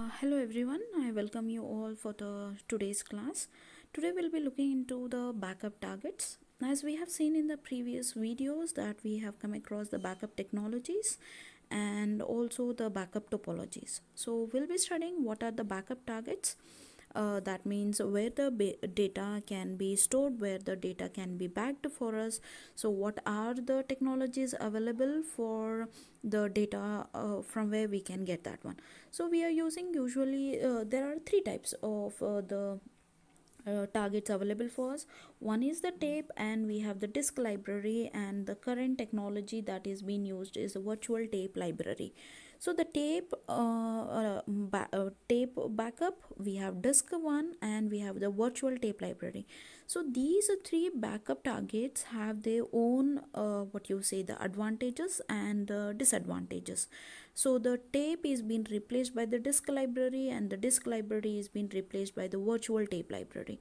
Uh, hello everyone i welcome you all for the today's class today we'll be looking into the backup targets as we have seen in the previous videos that we have come across the backup technologies and also the backup topologies so we'll be studying what are the backup targets uh, that means where the data can be stored where the data can be backed for us so what are the technologies available for the data uh, from where we can get that one so we are using usually uh, there are three types of uh, the uh, targets available for us one is the tape and we have the disk library and the current technology that is being used is a virtual tape library so the tape uh, um, ba uh, tape backup we have disk 1 and we have the virtual tape library so these three backup targets have their own uh, what you say the advantages and disadvantages so the tape is being replaced by the disk library and the disk library is being replaced by the virtual tape library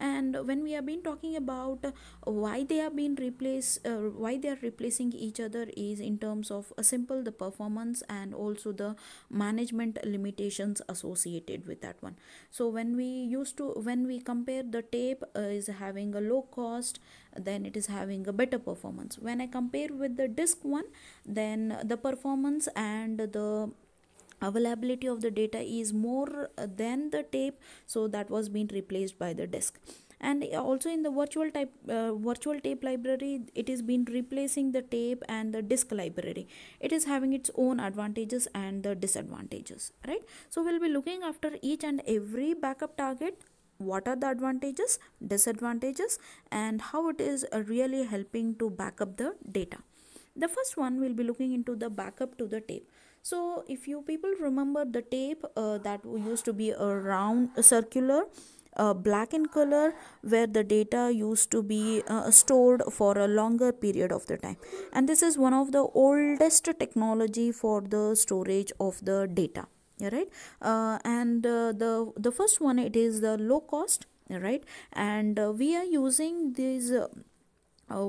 and when we have been talking about uh, why they have been replaced uh, why they are replacing each other is in terms of a uh, simple the performance and also the management limitations associated with that one so when we used to when we compare the tape uh, is having a low cost then it is having a better performance when i compare with the disc one then the performance and the availability of the data is more than the tape so that was being replaced by the disk and also in the virtual type uh, virtual tape library it is been replacing the tape and the disk library it is having its own advantages and the disadvantages right so we'll be looking after each and every backup target what are the advantages disadvantages and how it is uh, really helping to backup the data the first one we'll be looking into the backup to the tape so if you people remember the tape uh, that used to be a round a circular uh, black in color where the data used to be uh, stored for a longer period of the time and this is one of the oldest technology for the storage of the data right uh, and uh, the the first one it is the low cost right and uh, we are using these uh,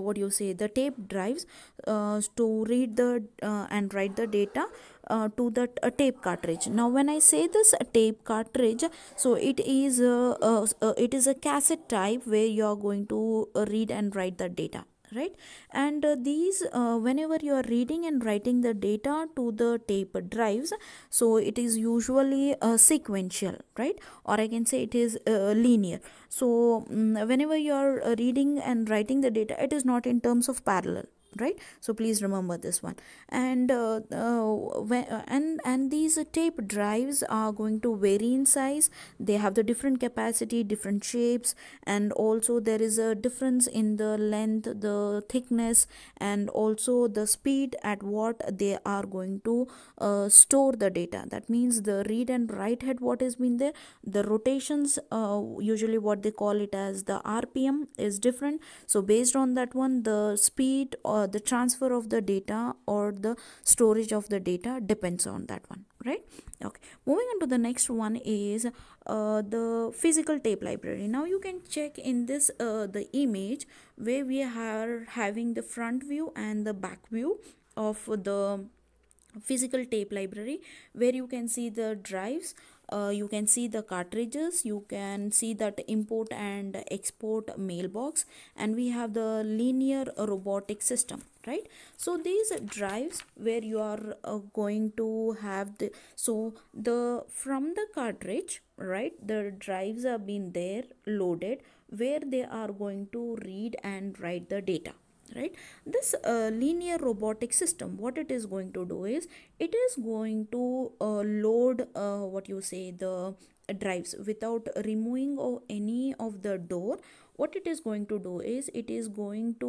what do you say the tape drives to read the and write the data uh, to the uh, tape cartridge now when i say this tape cartridge so it is a, it is a cassette type where you are going to uh, read and write the data right and uh, these uh, whenever you are reading and writing the data to the tape drives so it is usually uh, sequential right or i can say it is uh, linear so um, whenever you are reading and writing the data it is not in terms of parallel right so please remember this one and uh, uh, uh and and these uh, tape drives are going to vary in size they have the different capacity different shapes and also there is a difference in the length the thickness and also the speed at what they are going to uh, store the data that means the read and write head what has been there the rotations usually what they call it as the rpm is different so based on that one the speed or uh, the transfer of the data or the storage of the data depends on that one right okay moving on to the next one is uh, the physical tape library now you can check in this uh, the image where we are having the front view and the back view of the physical tape library where you can see the drives uh, you can see the cartridges you can see that import and export mailbox and we have the linear robotic system right so these drives where you are uh, going to have the so the from the cartridge right the drives have been there loaded where they are going to read and write the data right this uh, linear robotic system what it is going to do is it is going to uh, load uh, what you say the drives without removing or any of the door what it is going to do is it is going to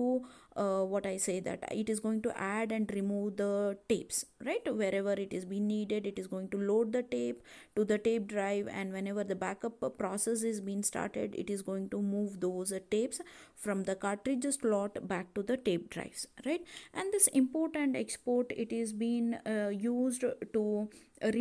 uh, what i say that it is going to add and remove the tapes right wherever it is being needed it is going to load the tape to the tape drive and whenever the backup process is being started it is going to move those tapes from the cartridge slot back to the tape drives right and this import and export it is being uh, used to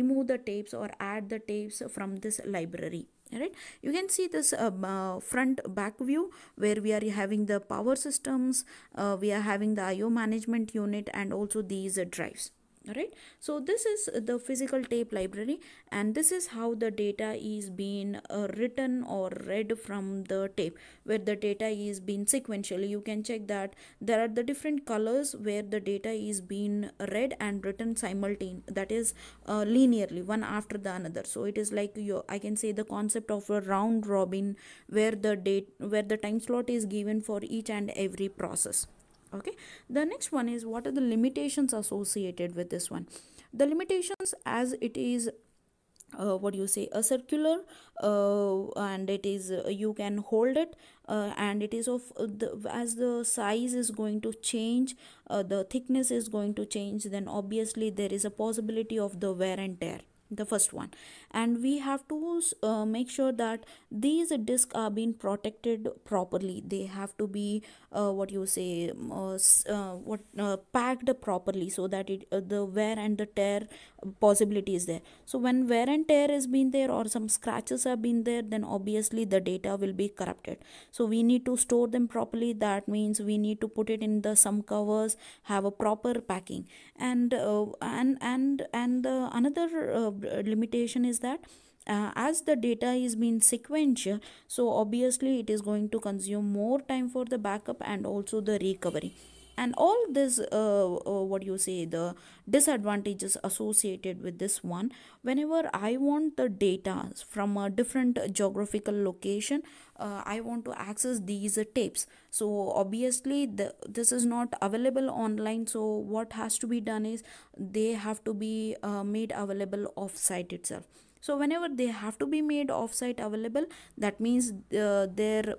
remove the tapes or add the tapes from this library right you can see this uh, uh, front back view where we are having the power systems uh, we are having the io management unit and also these uh, drives right so this is the physical tape library and this is how the data is being uh, written or read from the tape where the data is being sequentially you can check that there are the different colors where the data is being read and written simultaneously that is uh, linearly one after the another so it is like your i can say the concept of a round robin where the date where the time slot is given for each and every process okay the next one is what are the limitations associated with this one the limitations as it is uh, what do you say a circular uh, and it is uh, you can hold it uh, and it is of uh, the as the size is going to change uh, the thickness is going to change then obviously there is a possibility of the wear and tear the first one and we have to uh, make sure that these discs are being protected properly they have to be uh, what you say um, uh, uh, what uh, packed properly so that it uh, the wear and the tear possibility is there so when wear and tear is been there or some scratches have been there then obviously the data will be corrupted so we need to store them properly that means we need to put it in the some covers have a proper packing and and and and another limitation is that uh, as the data is being sequential so obviously it is going to consume more time for the backup and also the recovery and all this uh, uh, what you say the disadvantages associated with this one whenever i want the data from a different geographical location uh, i want to access these tapes so obviously the, this is not available online so what has to be done is they have to be uh, made available off site itself so whenever they have to be made off site available that means uh, their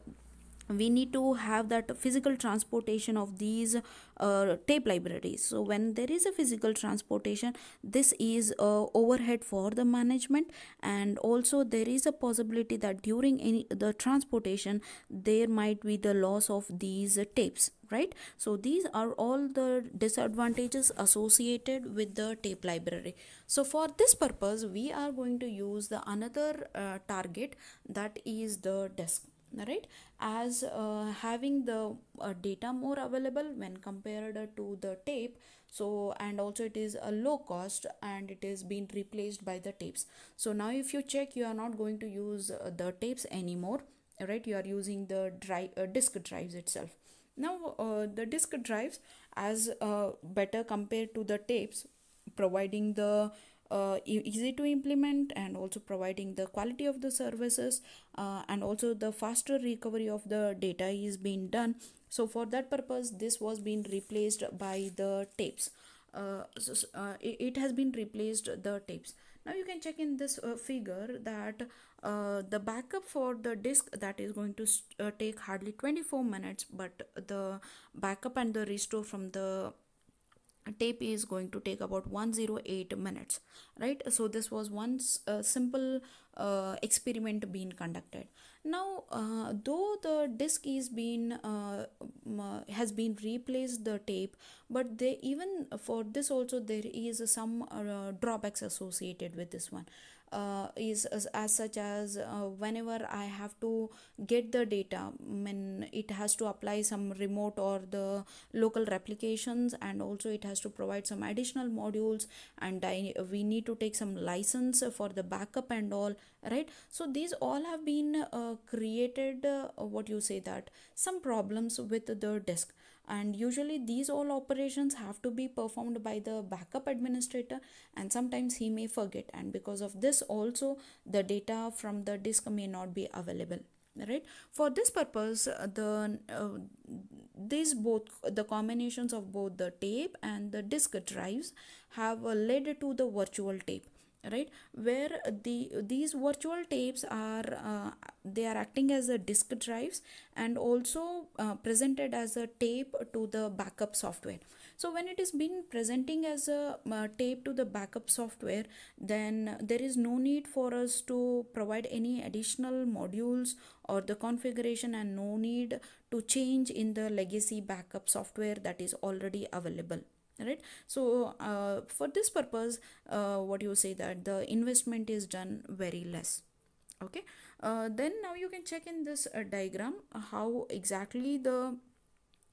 we need to have that physical transportation of these uh, tape libraries so when there is a physical transportation this is overhead for the management and also there is a possibility that during any the transportation there might be the loss of these uh, tapes right so these are all the disadvantages associated with the tape library so for this purpose we are going to use the another uh, target that is the disk right as uh, having the uh, data more available when compared to the tape so and also it is a low cost and it is being replaced by the tapes so now if you check you are not going to use uh, the tapes anymore right you are using the drive uh, disk drives itself now uh, the disk drives as uh, better compared to the tapes providing the uh, easy to implement and also providing the quality of the services uh, and also the faster recovery of the data is being done so for that purpose this was being replaced by the tapes uh, so, uh, it has been replaced the tapes now you can check in this uh, figure that uh, the backup for the disk that is going to uh, take hardly 24 minutes but the backup and the restore from the tape is going to take about 108 minutes right so this was once a uh, simple uh, experiment being conducted now uh, though the disk is been uh, uh, has been replaced the tape but they even for this also there is some uh, drawbacks associated with this one uh, is as, as, such as uh, whenever I have to get the data, mean it has to apply some remote or the local replications, and also it has to provide some additional modules, and I, we need to take some license for the backup and all, right? So these all have been uh, created. Uh, what you say that some problems with the disk and usually these all operations have to be performed by the backup administrator and sometimes he may forget and because of this also the data from the disk may not be available right for this purpose uh, the uh, these both the combinations of both the tape and the disk drives have led to the virtual tape right where the these virtual tapes are uh, they are acting as a disk drives and also uh, presented as a tape to the backup software so when it is been presenting as a uh, tape to the backup software then there is no need for us to provide any additional modules or the configuration and no need to change in the legacy backup software that is already available right so uh, for this purpose uh, what you say that the investment is done very less okay uh, then now you can check in this uh, diagram uh, how exactly the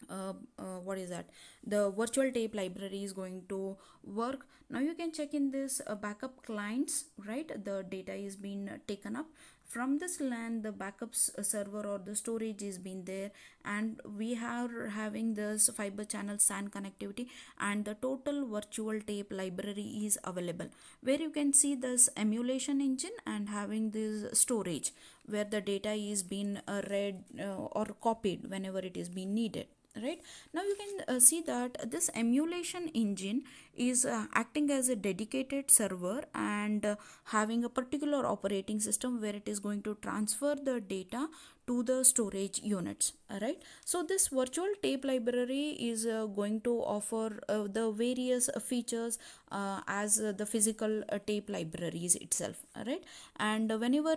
uh, uh, what is that the virtual tape library is going to work now you can check in this uh, backup clients right the data is being uh, taken up from this LAN the backup uh, server or the storage is been there and we are having this fiber channel SAN connectivity and the total virtual tape library is available where you can see this emulation engine and having this storage where the data is being uh, read uh, or copied whenever it is being needed right now you can uh, see that this emulation engine is uh, acting as a dedicated server and uh, having a particular operating system where it is going to transfer the data to the storage units alright so this virtual tape library is uh, going to offer uh, the various uh, features uh, as uh, the physical uh, tape libraries itself alright and whenever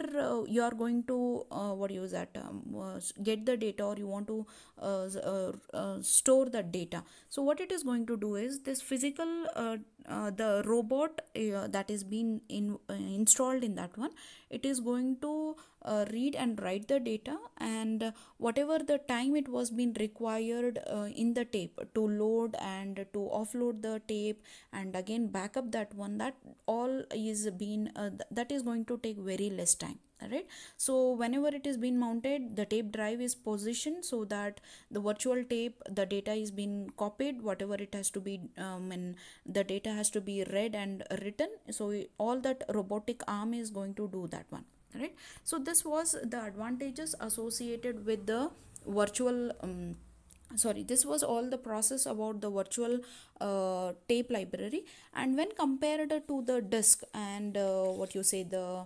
you are going to what use that um, get the data or you want to store the data so what it is going to do is this physical uh, uh, the robot uh, that is being in, installed in that one it is going to read and write the data and whatever the time it was being required in the tape to load and to offload the tape and again backup that one that all is being th that is going to take very less time right so whenever it is being mounted the tape drive is positioned so that the virtual tape the data is being copied whatever it has to be um, and the data has to be read and written so all that robotic arm is going to do that one right so this was the advantages associated with the virtual um, sorry this was all the process about the virtual uh, tape library and when compared to the disk and uh, what you say the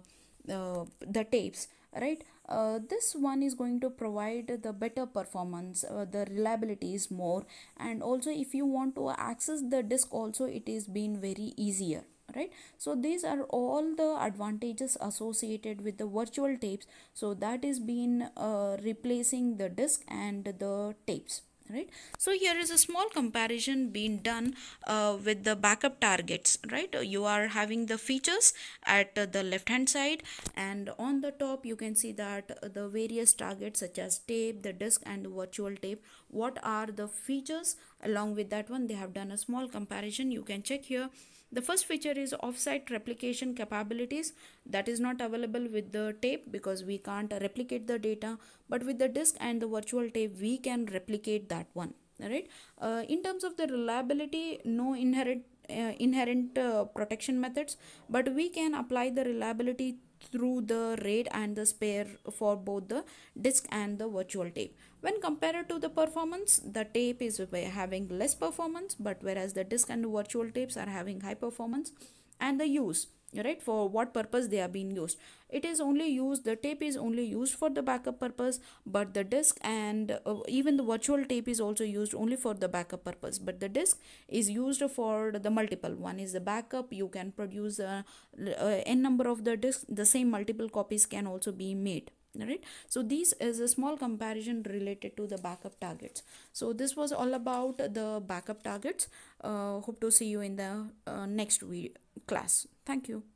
uh, the tapes right uh, this one is going to provide the better performance uh, the reliability is more and also if you want to access the disk also it is been very easier right so these are all the advantages associated with the virtual tapes so that is been uh, replacing the disk and the tapes right so here is a small comparison being done uh, with the backup targets right uh, you are having the features at uh, the left hand side and on the top you can see that uh, the various targets such as tape the disk and the virtual tape what are the features along with that one they have done a small comparison you can check here the first feature is offsite replication capabilities that is not available with the tape because we can't replicate the data but with the disk and the virtual tape we can replicate that one. Alright. Uh, in terms of the reliability, no inherent uh, inherent uh, protection methods but we can apply the reliability through the RAID and the spare for both the disk and the virtual tape. When compared to the performance, the tape is having less performance but whereas the disk and the virtual tapes are having high performance and the use right for what purpose they are being used it is only used the tape is only used for the backup purpose but the disk and uh, even the virtual tape is also used only for the backup purpose but the disk is used for the multiple one is the backup you can produce uh, uh n number of the disk the same multiple copies can also be made right so these is a small comparison related to the backup targets so this was all about the backup targets uh, hope to see you in the uh, next video class. Thank you.